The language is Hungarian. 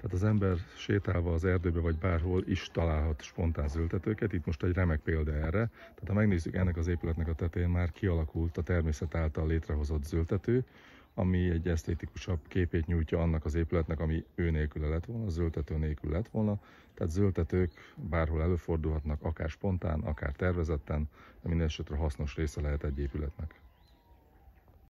Tehát az ember sétálva az erdőbe vagy bárhol is találhat spontán zöldetőket. Itt most egy remek példa erre. Tehát ha megnézzük ennek az épületnek a tetején már kialakult a természet által létrehozott zöldető, ami egy esztétikusabb képét nyújtja annak az épületnek, ami ő nélkül lett volna, zöldető nélkül lett volna. Tehát zöldetők bárhol előfordulhatnak, akár spontán, akár tervezetten, de minden esetre hasznos része lehet egy épületnek.